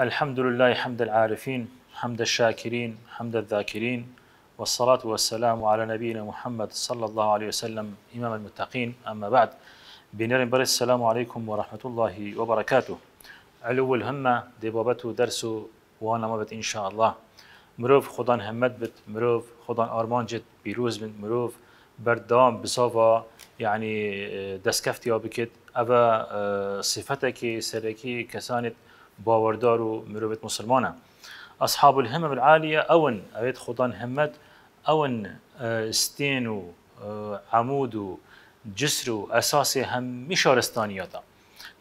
الحمد لله حمد العارفين حمد الشاكرين حمد الذاكرين والصلاة والسلام على نبينا محمد صلى الله عليه وسلم إمام المتقين أما بعد بنير بر السلام عليكم ورحمة الله وبركاته علو الهمة دبابته درس وانا مبت إن شاء الله مروف خدان همت بت مروف خدان آرمان جد بيروز بن مروف بردام بصافا يعني دسكفتي بكت أبا صفتك سركي كسانت باوردار و مروبت مسلمانه اصحاب الهمه عالیە اون اوید خدا همت اون ستین و عمود و جسر و هم هەممی شارستانیەتە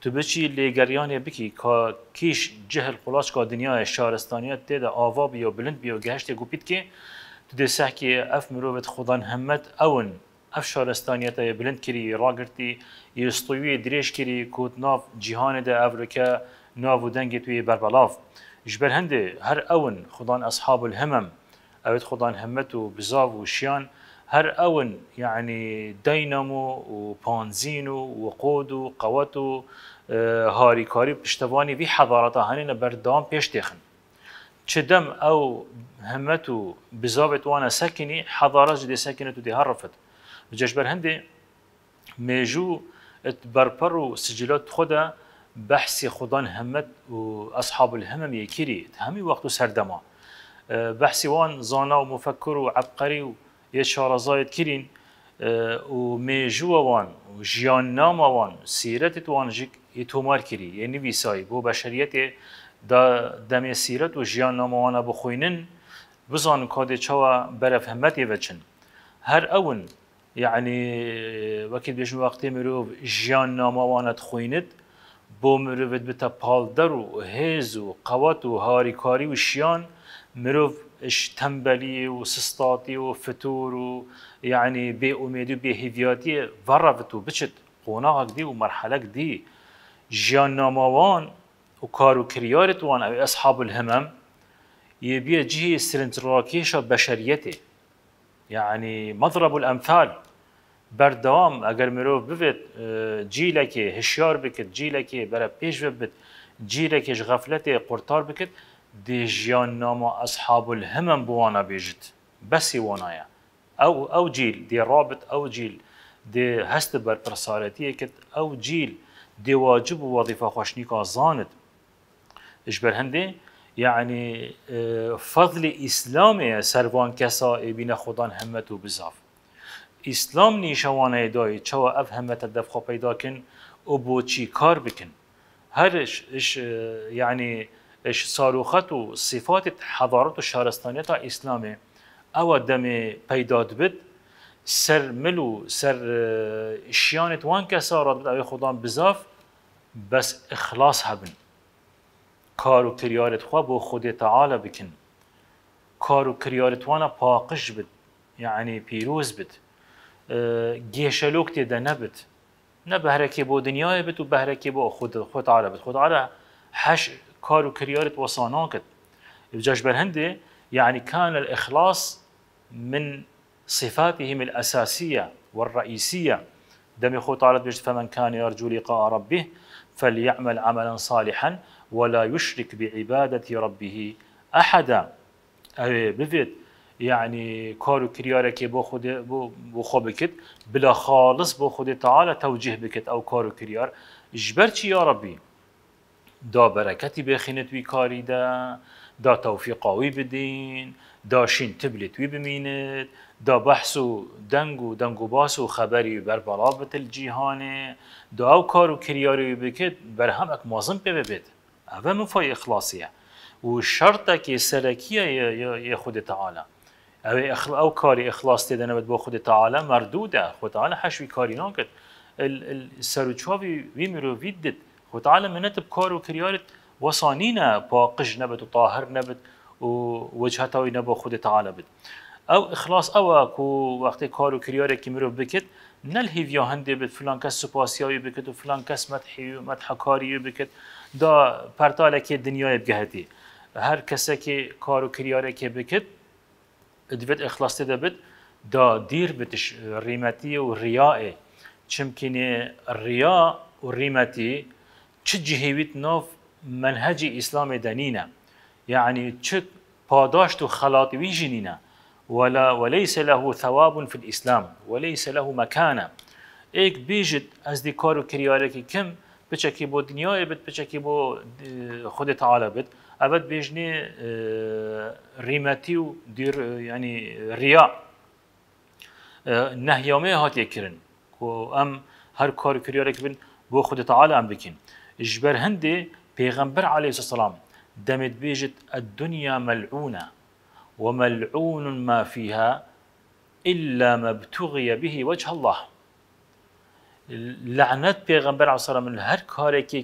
تو بچی لێگەریانێ بکی کا کیش جهل قلاش کا دنیا شارستانیات تێدا ئاوا بی بلند بی و گشت گوپیت که تو دێ اف اف مرۆڤێت خۆدان اون اف ئەف شارستانیەتە بلند کردی دریش کری درێژ کردی ده د ئەفریکە ناو دنگی توی بربلاف جبر هنده هر اون خدان اصحاب الهمم اوید خدان همت و بزاو و شیان هر اون یعنی داینامو يعني دينامو وبانزين وقود وقوات هاري كاري بشتواني في حضارتها هنين بردام بيش تخن چدم او همت و بزابت وانا سکنی حضارت جدی سكني حضارة جدي رفت ودي هرفت میجو ات برپر و سجلات خدا بحثي خودان همت و أصحاب الهمم يكيري همي وقت سردما اه، بحثي وان زانا ومفكر وعبقري ويشارة اه، زايد كيرين میجو وان وجيان نام وان سیرت وان جيك يتومار كيري يعني بيساي بو بشريتي دا دم سیرت و جیان ناموانا بخوینن بزان کاد چوا برف همتی وچن هر اون یعنی وکیل اه، بیشن وقتی مروف جیان ناموانا خویند بۆ مرۆڤێت بتە پاڵدەر و هێز و قەوەت و هاریکاری و شیان مرۆڤ تەمبەلی و سستاتی و فتور و یعنی بێ امیدی و بێهیدیاتی بەڕەفت و بچت قۆناغک دی و مەرحەلەک دی ژیان ناماوان و کار و کریارت وان اصحاب الهمم یه بیا جهی سرنتراکیش بشریتی یعنی مضرب الأمثال اگر ئەگەر مرۆڤ ببێت که هشیار بکرد جیلەکێ بەرە پێش ببێت جیرێکێش غەفلەتێ قورتار بکرد نام نامە اصحاب الهم بوانا بێژت بس وانایە او او جیل رابط او جیل هست بر بەرپرسارەتیە کرد او جیل واجب و وظیفه خۆشنیکە زانت اش برهنده هەندێ یعنی فضل سروان کسا کەسا بین خدا همه و بزاف اسلام نیشەوانەیە دای چاوە خو پیدا دەفخۆ او بو چی کار بکن اش یعنی ساروخەت و صفات حەضارەت و شارستانێتە ئیسلامێ او دەمێ پەیداد بد سر ملو سر سەر اه، شیانت وان کەسە ڕات ئەوێ خدا بزاف بس اخلاص هبن کارو و کریارت خوا بۆ خودێتە عاە بکن کار و کریارت وانە پاقش بت یعنی پیرۆز بد اه، گێشەلۆک تێدا نەبت نە بەهرەکێ بۆ دنیاە بت و بەهرەکێ بۆ خود خۆتعاە بت خۆتعاە هەش کار و کریارت وەسانان کرد جاش بەرهندێ يعني كان الإخلاص من صفاتهم الأساسية والرئيسية دم يخو على بيجت فمن كان يرجو لقاء ربه فليعمل عملا صالحا ولا يشرك بعبادة ربه أحدا أي بفيت يعني كارو و کریارێکی بۆ بۆ خۆ بکرد بلا خالص بۆ خودی تعاالە تەوجه بکرد ئەو کار و کریار ژبەر چی دا بەرەکەتی بێخینت وی کاریدا دا تەوفیقاوی بدین داشین تبلت وی بمینت دا بەحس و دەنگ و دەنگ دنگو باس و خەبەری بەربەڵا بتل جیهانێ دا ئەو کار و کریاروی بکرد بەرهەمەک مازم پێ ببێت ئەوە مفای ئخلاسیە و که سرکیه یه خود تعالی او اخل او کاری اخلاص دیده نبود با خود تعالی مردوده خود تعالی حشوی کاری ال کرد السروچاوی وی مرو ویدد خود تعالی منت و کریارت وصانی وصانینا باقج نبود و طاهر نبود و وجهتاوی نبا خود تعالی بد او اخلاص او کو وقتی کار کارو کریاره کی مرو بکت نل هیویا هنده بد فلان کس سپاسیاوی بکت و فلان کس مدحی و مدحکاری بکت دا پرتاله که دنیای بگهدی هر کسی که کار و کریاره که بکت دبت إخلاص دبت دا دير بتش ريمتي وريائي چمكني الرياء والريمتي تجهيويت نوف منهج إسلام دنينا يعني تشك باداشت خلاط ويجنينا ولا وليس له ثواب في الإسلام وليس له مكانة ايك بيجت از دیکارو کریاره که کم بچکی بو دنیای بت بچکی بو آه، خود تعالى بت أبد بيجني آه، ريماتيو دير آه، يعني آه، رياء يومي هات يكرن كو ام هر كار كريارك بن بو خد تعالى ام بكين اجبر هندي پیغمبر عليه الصلاه والسلام دمت بيجت الدنيا ملعونه وملعون ما فيها الا ما ابتغي به وجه الله لعنت پیغمبر عليه الصلاه والسلام هر كار كي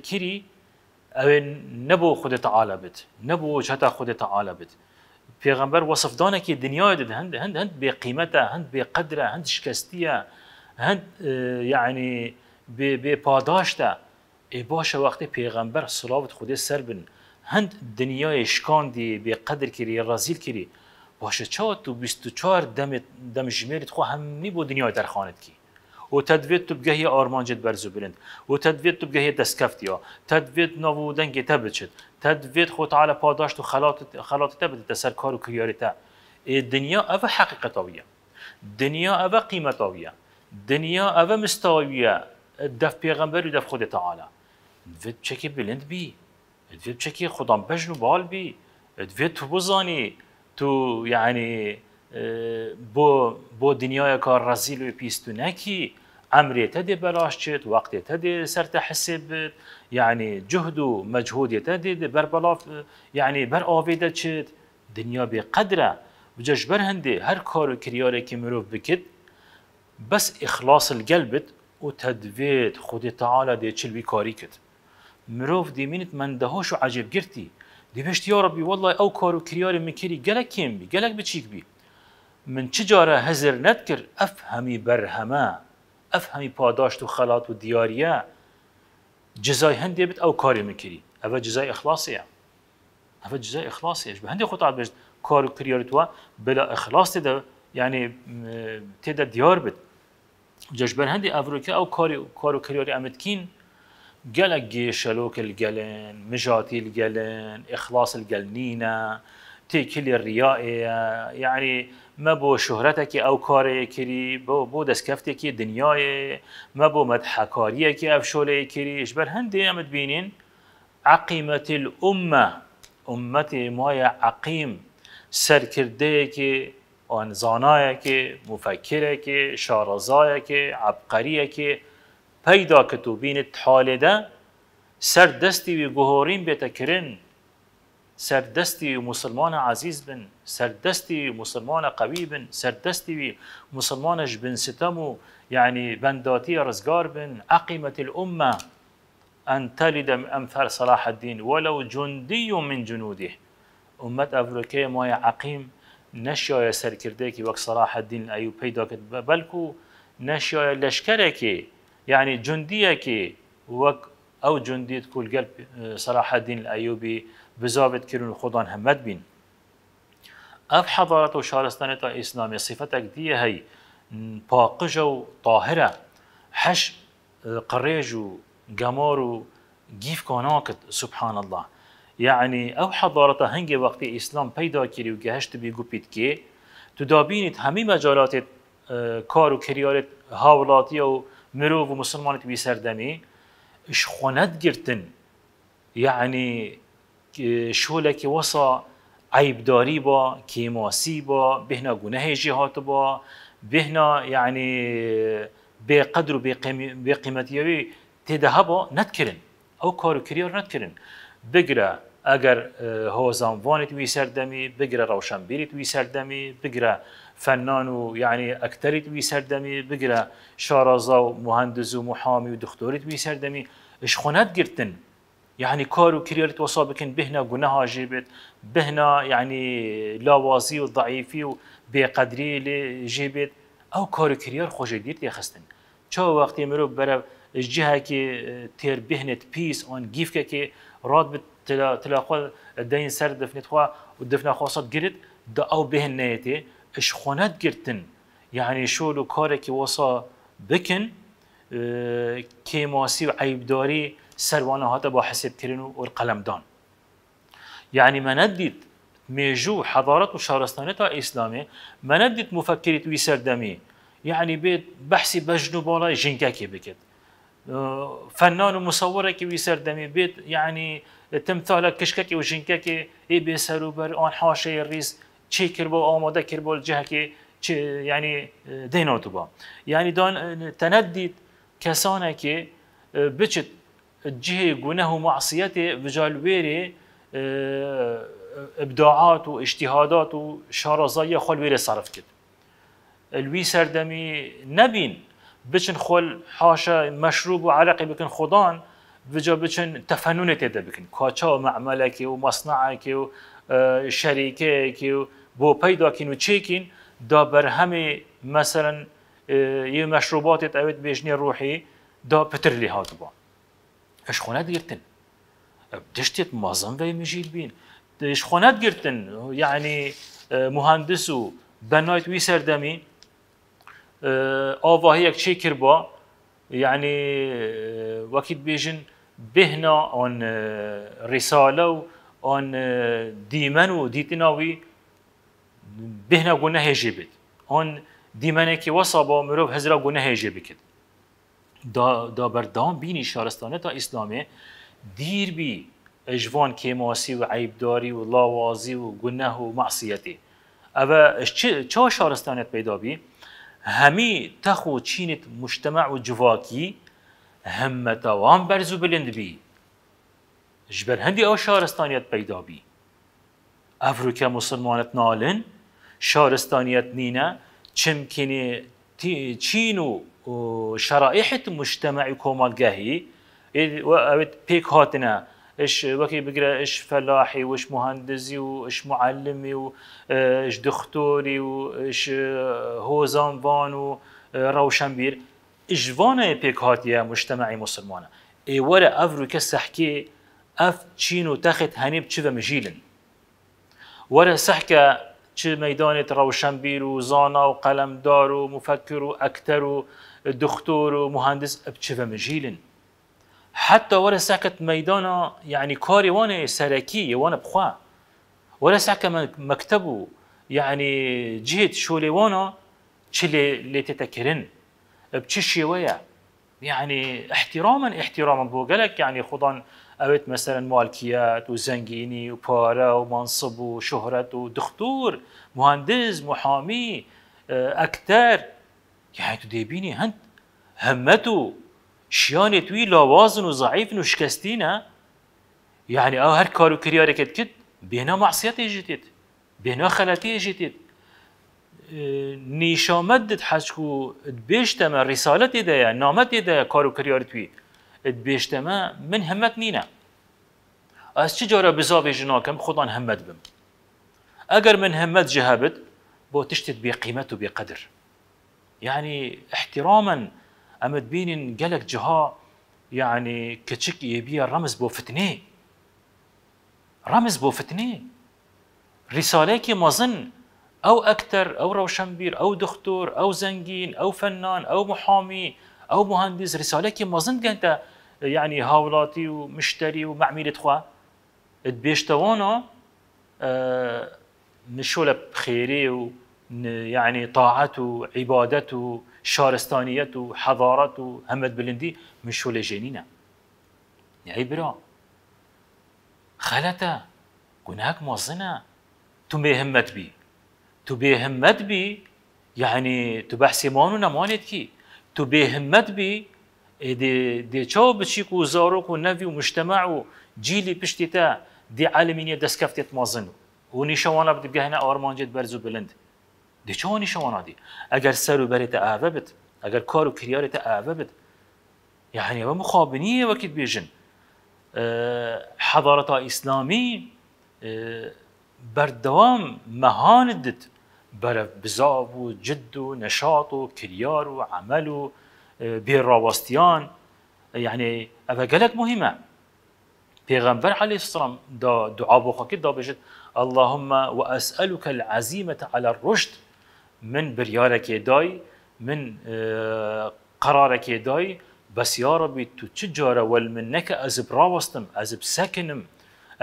او نبو خود تعالی بد نبو جهت خود تعالی بد پیغمبر وصف دانه که دنیای دید هند هند هند به قیمته هند به قدر هند شکستیه هند یعنی به به پاداشته ای باشه وقتی پیغمبر صلوات خود سر بن هند دنیای دی به قدر کری رازیل کری باشه چا تو 24 دم دم جمیرت خو همی بو دنیای در خانت کی وتدويت تبقى هي أرمانجت برزو بلند وتدويت تبقى هي دسكفتيا تدويت نوو دنجي تبتشت تدويت خود على پاداشت و خلاط خلاط تبت تسر کار و کریارتا دنیا او حقیقتاویه دنیا او قیمتاویه دنیا او مستاویه دف پیغمبر و دف خود تعالی دویت چکی بلند بی دویت چکی خودم بجن و بال بی دویت تو بزانی تو يعني اه، بو دنیای کار رزیل و پیستو نکی امری دی بلاش دێ وقت وەختێتە دی سر حسێ بێت یعنی جهد و مجهود مەجهودێتە دی بر بلاف یعنی بر اویده دەچێت دنیا بێ قدره بجەش بەر هر هەر کار و کریارێکی مرۆڤ بکرد بەس ئیخلاص گەل بێت و تەدوێت خودی تەعاالە دێ چلوی کاری مروف دی دیمینت من و عجب گرتی دی بشت یا ربی والله او کار و کریاری مکری گلک کێم بی گلک بچیک بی من چه هزر ند أفهمي افهمی برهمه افهمی پاداشت و خلات و دیاریه جزای هندی بت او کاری میکری أفا جزای اخلاصیه أفا جزای اخلاصیه به هندی خود بجد کار کریاری تو بلا اخلاص تدا یعنی اه، تدا دیار بت جش بر هندی افروکی او کاری کارو کریاری امتکین قالك جيشلوك القلن مجاتي القلن إخلاص القلنينة تيكل الرياء يعني ما بۆ شوهرەتێکی او کارەیە کردی بۆ بۆ دەستکەفتێکی دنیاە مە بۆ مەدحەکاریەکی که کردی کریش هەندێ ئەمت بینین عقیمت الامه، ئومەتی مای عقیم کی آن که مفکرێکی شارەزایەکی که پیدا که تو بین حالێدە سر دستی وی بیت بێتەکردن سردستي مسلمان عزيز بن سردستي مسلمان قوي بن سردستي مسلمانش بن ستمو يعني بنداتي رزقار بن أقيمة الأمة أن تلد أمثال صلاح الدين ولو جندي من جنوده أمة أفريقيا ما عقيم نشيا يا كرديكي وك صلاح الدين الأيوبي داكت بلكو نشيا لشكركي يعني جنديكي وك أو جندي تقول قلب اه، صلاح الدين الأيوبي بزاوید کرون خدا همت بین اف حضارت و شارستان تا اسلام اک دیه هی و طاهره حش قریج و گمار و گیف کاناکت سبحان الله یعنی یعنی او حضارت هنگ وقتی اسلام پیدا کری و گهشت بیگو پید که تو دابینید همه مجالات کار و کریارت هاولاتی و مرو و مسلمانت بی سردمی اش خوند گرتن یعنی شوله که وسا عیبداری با کیماسی با بهنا گناه جهات با بهنا یعنی به قدر و به قیمتیوی تده با نتکرن او کارو کریار نتکرن بگره اگر هوزانوانت وی سردمی بگره روشنبیریت وی سردمی بگره فنان و یعنی اکتریت وی سردمی بگره شارازا و مهندز و محامی و دکتوریت وی سردمی اش خونت گرتن يعني كارو كريرت وصابكن بهنا جناها جيبت بهنا يعني لاوازي وضعيفي وبقدري جيبت او كارو كرير خوش ديرت يخستن چا وقتی مرو بر جهه که آه، تیر بهنت پیس آن گیف که که راد به تلاقوا سر دفنت خوا و دفن خواست دا او بهن نیتی اش خونت گرتن یعنی يعني شولو کاری که وصا بکن آه، كيماسي وعيبداري سەروانە يعني يعني آه، يعني إيه آه، با حساب حەسێبکردن و دان یعنی من ندید میجو حضارت و شارستانه تا ئیسلامێ مەنەدیت مفەکریت وی سەردەمی یعنی به بحثی بەژن و باڵای ژینکەکی بکرد فەنان و که وی سەردەمی بید یعنی کشکه که و ژینکەکی ئێ بێ بر آن حاشه ریز چی کربا بۆ ئامادە کرد بۆ جەهەکی ینی دێنەوە یعنی دان کسانه آه، که بچت جهه گناه و معصیت وجال آه، آه، ابداعات و اجتهادات و شارزای خول ویره صرف کرد الوی سردمی نبین بچن خول حاشا مشروب و عرقی بکن بجا وجا بچن تفنن تده بکن کاچا و معملکی و مصنعکی و آه، و بو پیدا کن و دا بر همه مثلا یه مشروبات اوید بیشنی روحی دا پتر لی اشخونات قرتن بتشتت مازن في مجيل بين اشخونات قرتن يعني اه، مهندس و بنايت وي سردمين اه، آوا هيك شي كربا يعني اه، وقت بيجن بهنا عن رسالة و عن ديمن و ديتناوي بهنا قلنا هيجي بيت عن ديمنه كي وصبا مروف هزرا قلنا هيجي بكت دا, بردام بینی شارستانه تا اسلامه دیر بی اجوان کیماسی و عیبداری و لاوازی و گنه و معصیتی او چه شارستانت پیدا بی؟ همی تخو چینت مجتمع و جواکی توان برزو بلند بی جبر هندی او شارستانیت پیدا بی افرو که مسلمانت نالن شارستانیت نینه چمکنی چین و شرائح المجتمع كومال جاهي وابد بيك هاتنا ايش وكي بقرا ايش فلاحي وايش مهندسي وايش معلمي وايش دكتوري وايش هوزان فان وروشنبير ايش فانا بيك هات يا مجتمعي مسلمانا اي ورا افرو كسحكي اف تشينو تاخت هنيب تشيفا مجيلن ورا سحكه چه ميدانة روشنبیر و وقلم دارو قلمدار و و و دكتور ومهندس بچه مجيلن حتى ولا ساكت ميدانا يعني كاري وانا سراكي وانا بخوا ولا ساكت مكتبه يعني جهد شولي وانا تشلي اللي تتكرن بچه يعني احتراما احتراما بوغلك يعني خضان اوت مثلا مالكيات وزنجيني وبارا ومنصب وشهرة ودكتور مهندس محامي اكتر اه، يعني تو ديبيني هند همتو شياني توي لاوازن وضعيفن وشكستينا يعني او هر كارو كرياركت كد بينا معصيتي جتت بينا خلاتي جتت اه، نيشامدت حشكو تبيشتما رسالتي دايا نامتي دايا كارو كريارتوي تبيشتما من همت نينا از چه جارا بزاوی جناکم خودان همت بم اگر من همت جهابت با تشتت بی قیمت و بی قدر يعني احتراما اما بين قلق جها يعني كتشك يبيا رمز بو فتنه رمز بو فتنه رساله كي مظن او اكثر او روشنبير او دكتور او زنجين او فنان او محامي او مهندس رساله كي مظن كانت يعني هاولاتي ومشتري ومعميل تخوا تبيشتوانا آه نشولة بخيري و يعني طاعته عبادته شارستانيته حضارته همت بلندي مش شو لجنينا عبرة خلتا هناك موزنة تبي همت بي تبي همت بي يعني تبحثي مانو نمانت كي تبي همت بي دي دي تشو بتشيكو وزاروك ونفي ومجتمع جيلي بشتتا دي عالمين يدسكفتت مازنو ونشوانا بدي هنا جد برزو بلند دی چونی شما نادی اگر سر و برت آوه بد اگر کار و کریارت آوه بد یعنی و مخابنی وکیت بیجن حضارت اسلامی بردوام مهان دید بر بزاب و جد و نشاط و کریار و عمل و بيراوستيان یعنی اما قالك مهمة پیغمبر عليه الصلاة والسلام دا دعا بوخاكي دا بجد اللهم وأسألك العزيمة على الرشد من بريارك داي من اه، قرارك داي بس يا ربي تو تجارة والمنك از براوستم از بسكنم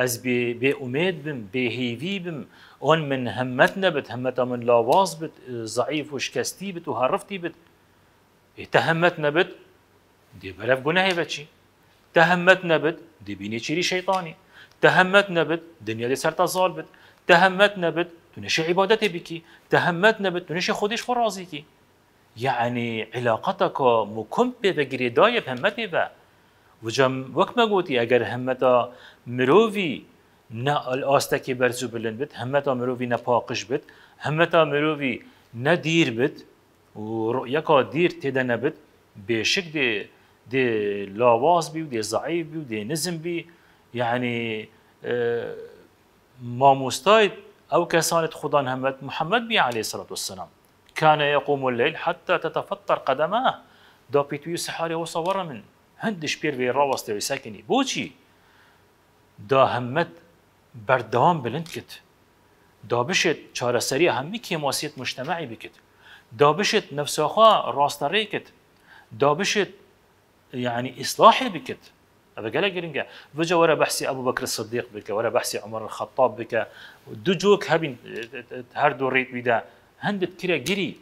از بي بي اميد بم بي هيفي بم اون من همتنا بت همتا من لاواز بت اه، ضعيف و شکستی بت وهرفتي بت اتهمتنا بت دي بلف گناهی بتشي تهمتنا بت دي بيني چیری شیطانی تهمت نبت دنیا دي ظالبت تهمتنا بت تنشي عبادتي بك تهمت نبت تنشي خودش فرازي كي يعني علاقتك مكم بفجري بهمتي با وجم وكما قلت اگر همتا مروفي نا الاستكي برزو بلند بت همتا مروفي پاقش بت همتا مروفي دير بت ورؤيكا دير تدا نبت بشك دي دي لاواز بي ودي ضعيف بي ودي نزم بي يعني آه ما مستايد أو كسانة خضان همت محمد بي عليه الصلاة والسلام كان يقوم الليل حتى تتفطر قدماه دا بيتوي سحاري وصور من هندش بير في دو وساكني بوشي دا همت بردوام بلند كت دا بشت چاره سري همي كيماسيت مجتمعي بكت دا بشت نفسها راستري كت دا بشت يعني إصلاحي بكت هذا قال جرينجا بجا ورا بحسي ابو بكر الصديق بك ورا بحسي عمر الخطاب بك دجوك هبين هردو ريت بدا هندت كرا جري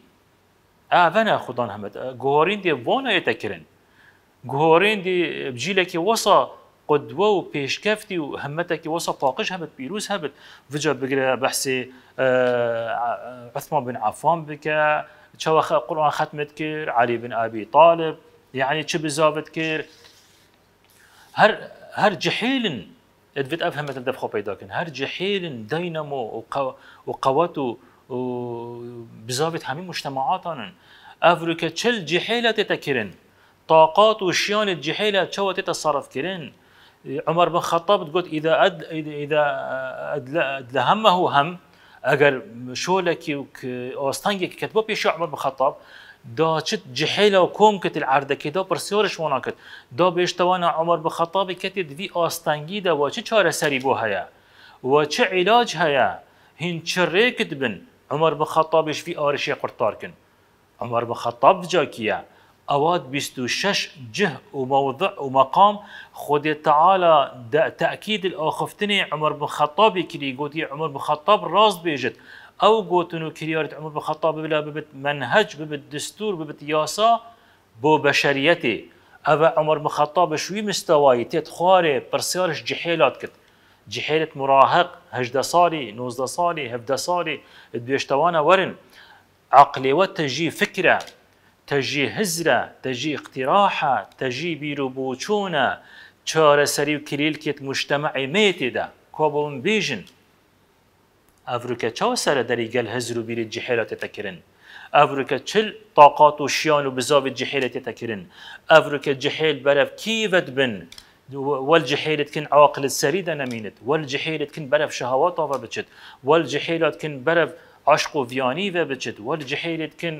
آفنا خضان همت جهورين دي وانا يتكرن جهورين دي بجيلك وصا قدوة وبيشكفتي وهمتك وصا طاقش همت بيروس هبت فجا بقرا بحثي آه، عثمان بن عفان بك شو قرآن ختمت كير علي بن أبي طالب يعني شو بزافت كير هر هر جحيل ادفت افهم مثل دفخو بيداكن هر جحيل دينامو وقواتو بزاوت همین مجتمعاتانن افريكا تشل جحيلة تتكرن طاقات وشيان الجحيلة تشو تتصرف كرن عمر بن الخطاب تقول اذا أد... اذا ادلهمه هم اگر شولك اوستانگی که کتبه عمر بن الخطاب دا چت جحیل و کم کت العردکی دا پرسیارش وانا کت دا بیشتوان عمر بخطاب کتی دوی آستنگی دا و چه چاره سری بو هیا و چه علاج هیا هین چره کت بن عمر بخطابش فی آرشی قرطار کن عمر بخطاب جا کیا اواد شش جه و موضع و مقام خود تعالى تأکید الاخفتنی عمر بخطابی کلی گوتی عمر بخطاب راز بيجت او گوتن و کریارت عمر بخطاب بلا ببت منهج ببت دستور ببت یاسا بو بشریتی او عمر بخطاب شوی مستوایی تیت خواره پرسیارش جحیلات کت جحیلت مراهق هجده سالی نوزده سالی هفده سالی دویشتوانه ورن عقلی و تجی فکره تجي هزرة تجي اقتراحة تجي بيربوشونة چاره سەری و کلیلکێت مشتمەعی مێتی دا کۆبوون بیژن ئەفریکە چاوە سر دەری گل هەزر و بیری جحیلات تکرن ئەفریکە چل طاقات و شیان و بزاوی جحیلات تکرن تێتەکردن جحیل جیحێل کی ود بن والجحيلت كن عواقل السريدة نمينت والجحيلت كن برف شهوات وبتشت والجحيلات كن برف عشق وفياني وبتشت والجحيلت كن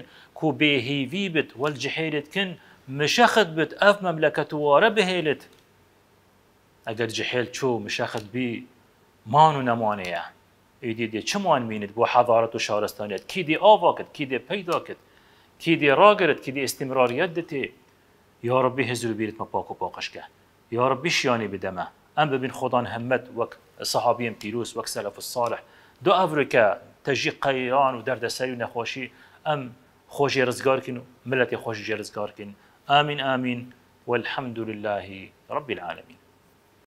في بت والجحيلت كن مشخت بت اف مملكة وارا بهيلت اگر جحيل شو مشخت بي مانو نمانيه ایدی دی چمان میند بو حضارت و شارستانیت کی دی آوا کد کی دی پیدا کد کی دی را گرد کی دی استمراریت دتی یا ربی هزر بیرت ما پاک و پاکش که یا ربی شیانی بدمه ام ببین خدان همت وک صحابیم پیروس وک سلف الصالح دو افریقا تجی قیران و دردسری و نخوشی ام خوشی رزگار کن ملت خوشی جرزگار کن آمین آمین والحمد لله رب العالمين